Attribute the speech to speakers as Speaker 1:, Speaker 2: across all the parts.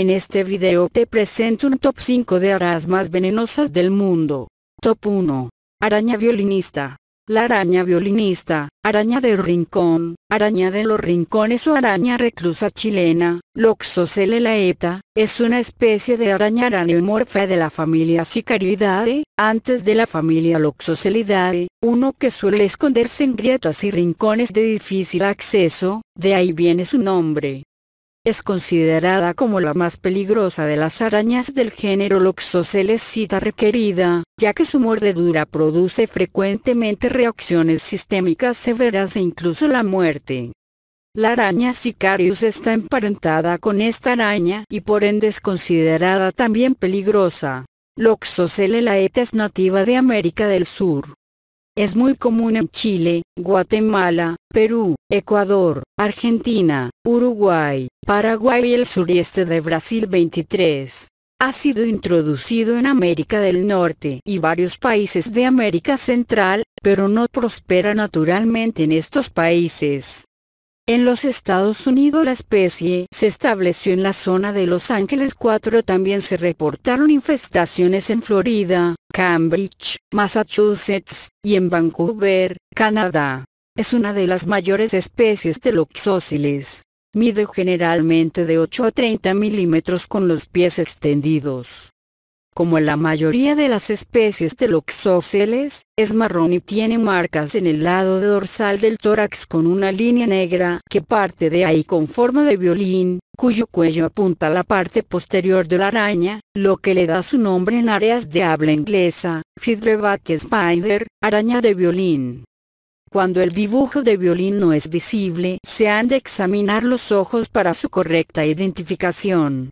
Speaker 1: En este video te presento un top 5 de aras más venenosas del mundo. Top 1. Araña violinista. La araña violinista, araña del rincón, araña de los rincones o araña reclusa chilena, Loxocelelaeta, es una especie de araña araneomorfa de la familia Sicariidae, antes de la familia Loxocelidae, uno que suele esconderse en grietas y rincones de difícil acceso, de ahí viene su nombre. Es considerada como la más peligrosa de las arañas del género cita requerida, ya que su mordedura produce frecuentemente reacciones sistémicas severas e incluso la muerte. La araña Sicarius está emparentada con esta araña y por ende es considerada también peligrosa. Loxocele laeta es nativa de América del Sur. Es muy común en Chile, Guatemala, Perú, Ecuador, Argentina, Uruguay, Paraguay y el sureste de Brasil 23. Ha sido introducido en América del Norte y varios países de América Central, pero no prospera naturalmente en estos países. En los Estados Unidos la especie se estableció en la zona de Los Ángeles 4 también se reportaron infestaciones en Florida, Cambridge, Massachusetts, y en Vancouver, Canadá. Es una de las mayores especies de loxóciles. Mide generalmente de 8 a 30 milímetros con los pies extendidos. Como en la mayoría de las especies de Loxosceles, es marrón y tiene marcas en el lado dorsal del tórax con una línea negra que parte de ahí con forma de violín, cuyo cuello apunta a la parte posterior de la araña, lo que le da su nombre en áreas de habla inglesa, Fiddleback spider, araña de violín. Cuando el dibujo de violín no es visible, se han de examinar los ojos para su correcta identificación.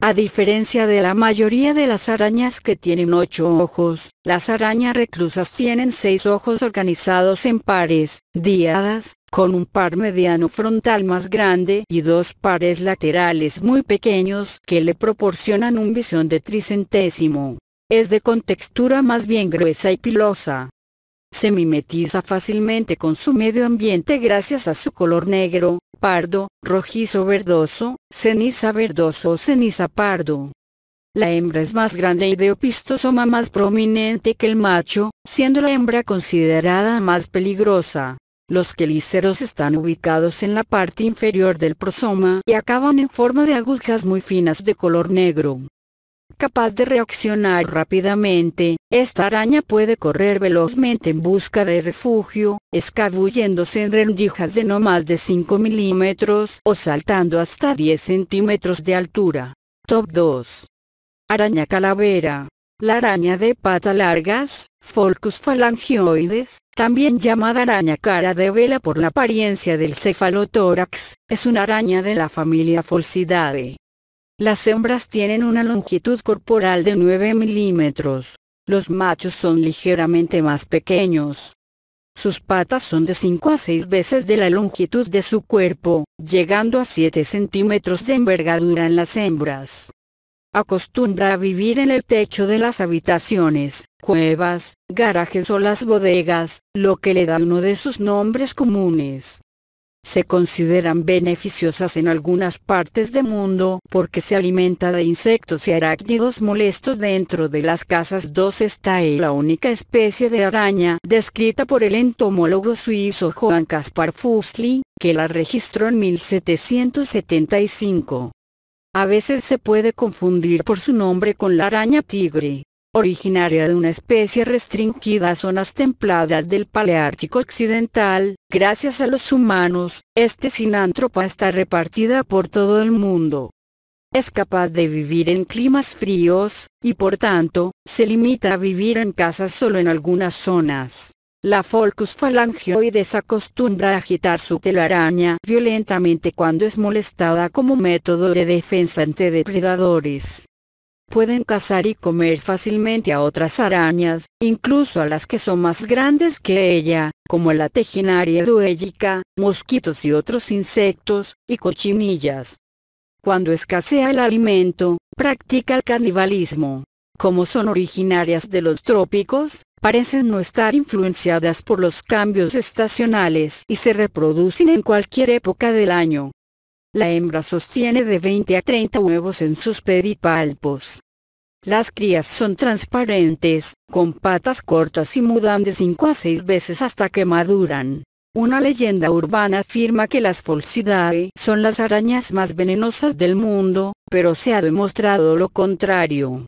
Speaker 1: A diferencia de la mayoría de las arañas que tienen ocho ojos, las arañas reclusas tienen seis ojos organizados en pares, diadas, con un par mediano frontal más grande y dos pares laterales muy pequeños que le proporcionan un visión de tricentésimo. Es de contextura más bien gruesa y pilosa se mimetiza fácilmente con su medio ambiente gracias a su color negro, pardo, rojizo verdoso, ceniza verdoso o ceniza pardo. La hembra es más grande y de opistosoma más prominente que el macho, siendo la hembra considerada más peligrosa. Los quelíceros están ubicados en la parte inferior del prosoma y acaban en forma de agujas muy finas de color negro capaz de reaccionar rápidamente, esta araña puede correr velozmente en busca de refugio, escabulléndose en rendijas de no más de 5 milímetros o saltando hasta 10 centímetros de altura. Top 2. Araña calavera. La araña de patas largas, Folcus phalangioides, también llamada araña cara de vela por la apariencia del cefalotórax, es una araña de la familia Folcidae. Las hembras tienen una longitud corporal de 9 milímetros. Los machos son ligeramente más pequeños. Sus patas son de 5 a 6 veces de la longitud de su cuerpo, llegando a 7 centímetros de envergadura en las hembras. Acostumbra a vivir en el techo de las habitaciones, cuevas, garajes o las bodegas, lo que le da uno de sus nombres comunes se consideran beneficiosas en algunas partes del mundo porque se alimenta de insectos y arácnidos molestos dentro de las casas. 2 está ahí la única especie de araña descrita por el entomólogo suizo Johann Caspar Fusli, que la registró en 1775. A veces se puede confundir por su nombre con la araña tigre originaria de una especie restringida a zonas templadas del Paleártico Occidental, gracias a los humanos, este sinántropa está repartida por todo el mundo. Es capaz de vivir en climas fríos, y por tanto, se limita a vivir en casas solo en algunas zonas. La Folcus phalangioides acostumbra a agitar su telaraña violentamente cuando es molestada como método de defensa ante depredadores pueden cazar y comer fácilmente a otras arañas, incluso a las que son más grandes que ella, como la tejinaria duellica, mosquitos y otros insectos, y cochinillas. Cuando escasea el alimento, practica el canibalismo. Como son originarias de los trópicos, parecen no estar influenciadas por los cambios estacionales y se reproducen en cualquier época del año. La hembra sostiene de 20 a 30 huevos en sus pedipalpos. Las crías son transparentes, con patas cortas y mudan de 5 a 6 veces hasta que maduran. Una leyenda urbana afirma que las Falsidae son las arañas más venenosas del mundo, pero se ha demostrado lo contrario.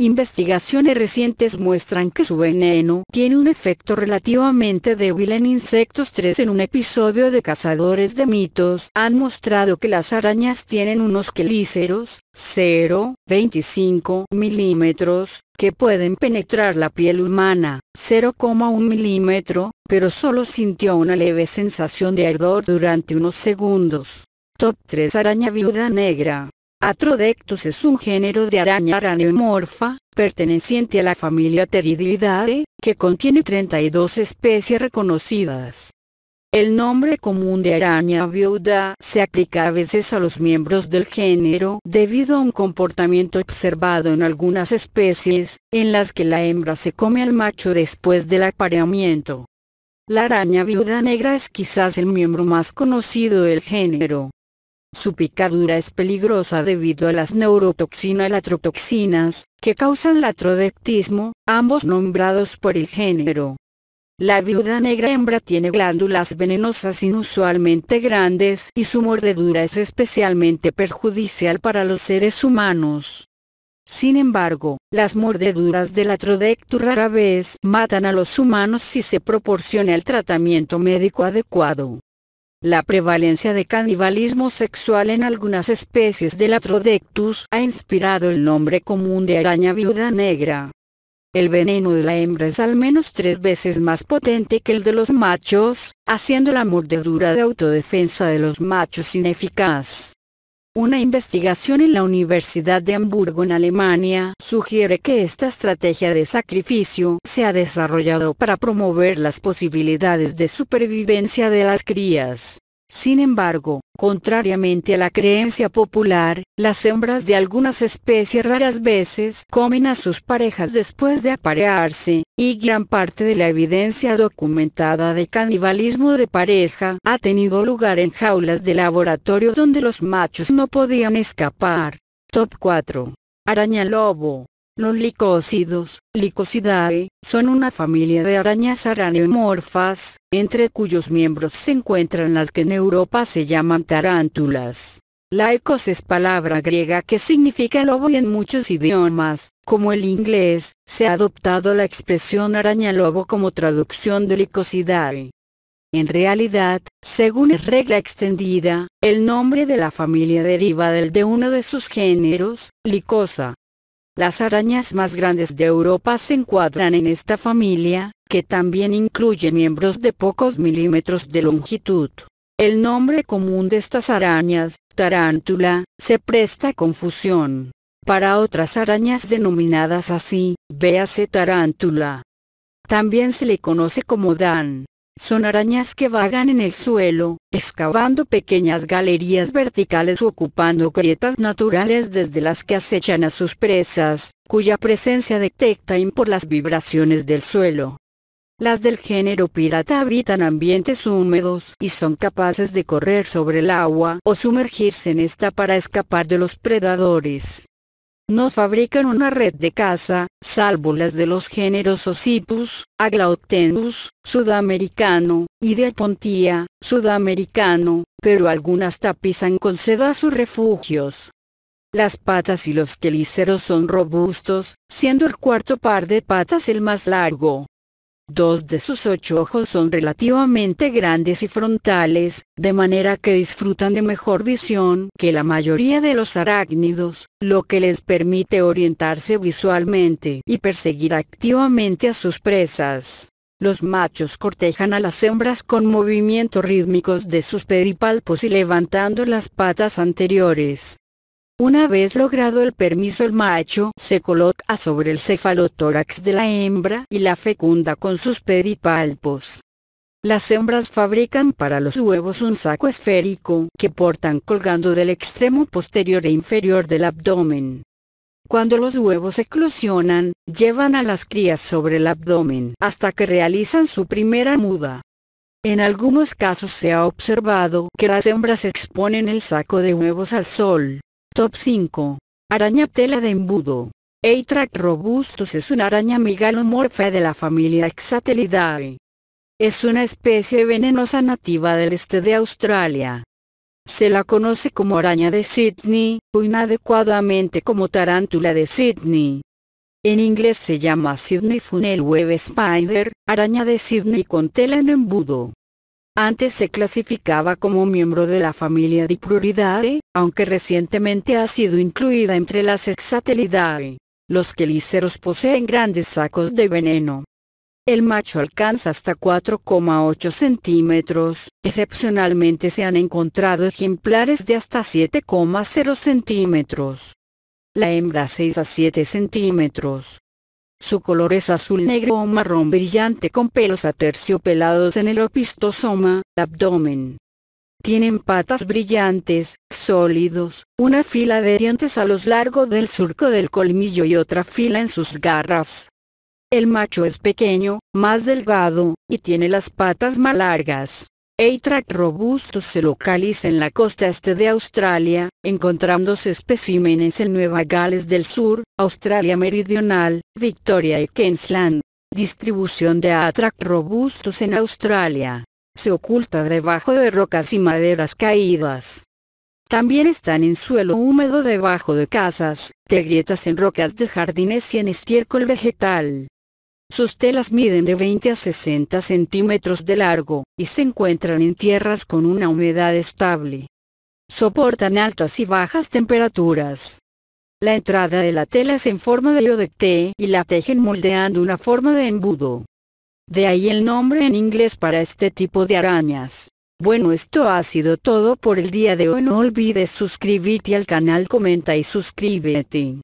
Speaker 1: Investigaciones recientes muestran que su veneno tiene un efecto relativamente débil en insectos 3 en un episodio de Cazadores de Mitos han mostrado que las arañas tienen unos quelíceros, 0,25 milímetros, que pueden penetrar la piel humana, 0,1 milímetro, pero solo sintió una leve sensación de ardor durante unos segundos. Top 3 Araña Viuda Negra Atrodectus es un género de araña araneomorfa, perteneciente a la familia Terididae, que contiene 32 especies reconocidas. El nombre común de araña viuda se aplica a veces a los miembros del género debido a un comportamiento observado en algunas especies, en las que la hembra se come al macho después del apareamiento. La araña viuda negra es quizás el miembro más conocido del género. Su picadura es peligrosa debido a las neurotoxina latrotoxinas, que causan latrodectismo, ambos nombrados por el género. La viuda negra hembra tiene glándulas venenosas inusualmente grandes y su mordedura es especialmente perjudicial para los seres humanos. Sin embargo, las mordeduras de latrodecto rara vez matan a los humanos si se proporciona el tratamiento médico adecuado. La prevalencia de canibalismo sexual en algunas especies de Latrodectus ha inspirado el nombre común de araña viuda negra. El veneno de la hembra es al menos tres veces más potente que el de los machos, haciendo la mordedura de autodefensa de los machos ineficaz. Una investigación en la Universidad de Hamburgo en Alemania sugiere que esta estrategia de sacrificio se ha desarrollado para promover las posibilidades de supervivencia de las crías. Sin embargo, contrariamente a la creencia popular, las hembras de algunas especies raras veces comen a sus parejas después de aparearse, y gran parte de la evidencia documentada de canibalismo de pareja ha tenido lugar en jaulas de laboratorio donde los machos no podían escapar. Top 4. Araña lobo. Los licócidos, Lycosidae, son una familia de arañas araneomorfas, entre cuyos miembros se encuentran las que en Europa se llaman tarántulas. La ecos es palabra griega que significa lobo y en muchos idiomas, como el inglés, se ha adoptado la expresión araña lobo como traducción de Lycosidae. En realidad, según es regla extendida, el nombre de la familia deriva del de uno de sus géneros, Lycosa, las arañas más grandes de Europa se encuadran en esta familia, que también incluye miembros de pocos milímetros de longitud. El nombre común de estas arañas, tarántula, se presta a confusión. Para otras arañas denominadas así, véase tarántula. También se le conoce como dan, son arañas que vagan en el suelo, excavando pequeñas galerías verticales o ocupando grietas naturales desde las que acechan a sus presas, cuya presencia detecta por las vibraciones del suelo. Las del género pirata habitan ambientes húmedos y son capaces de correr sobre el agua o sumergirse en esta para escapar de los predadores no fabrican una red de caza, salvo las de los géneros Osipus, Aglaotenus, sudamericano, y de Pontia, sudamericano, pero algunas tapizan con seda sus refugios. Las patas y los quelíceros son robustos, siendo el cuarto par de patas el más largo. Dos de sus ocho ojos son relativamente grandes y frontales, de manera que disfrutan de mejor visión que la mayoría de los arácnidos, lo que les permite orientarse visualmente y perseguir activamente a sus presas. Los machos cortejan a las hembras con movimientos rítmicos de sus pedipalpos y levantando las patas anteriores. Una vez logrado el permiso el macho se coloca sobre el cefalotórax de la hembra y la fecunda con sus pedipalpos. Las hembras fabrican para los huevos un saco esférico que portan colgando del extremo posterior e inferior del abdomen. Cuando los huevos eclosionan, llevan a las crías sobre el abdomen hasta que realizan su primera muda. En algunos casos se ha observado que las hembras exponen el saco de huevos al sol, Top 5. Araña tela de embudo. a robustus es una araña migalomorfa de la familia Exatelidae. Es una especie venenosa nativa del este de Australia. Se la conoce como araña de Sydney, o inadecuadamente como tarántula de Sydney. En inglés se llama Sydney Funnel Web Spider, araña de Sydney con tela en embudo. Antes se clasificaba como miembro de la familia Dipruridae, aunque recientemente ha sido incluida entre las Exatelidae. Los quelíceros poseen grandes sacos de veneno. El macho alcanza hasta 4,8 centímetros, excepcionalmente se han encontrado ejemplares de hasta 7,0 centímetros. La hembra 6 a 7 centímetros. Su color es azul negro o marrón brillante con pelos aterciopelados en el opistosoma, abdomen. Tienen patas brillantes, sólidos, una fila de dientes a lo largo del surco del colmillo y otra fila en sus garras. El macho es pequeño, más delgado, y tiene las patas más largas. Atrac robustus se localiza en la costa este de Australia, encontrándose especímenes en Nueva Gales del Sur, Australia Meridional, Victoria y Queensland. Distribución de Atrac robustos en Australia. Se oculta debajo de rocas y maderas caídas. También están en suelo húmedo debajo de casas, de grietas en rocas de jardines y en estiércol vegetal. Sus telas miden de 20 a 60 centímetros de largo, y se encuentran en tierras con una humedad estable. Soportan altas y bajas temperaturas. La entrada de la tela es en forma de yodecté y la tejen moldeando una forma de embudo. De ahí el nombre en inglés para este tipo de arañas. Bueno esto ha sido todo por el día de hoy no olvides suscribirte al canal comenta y suscríbete.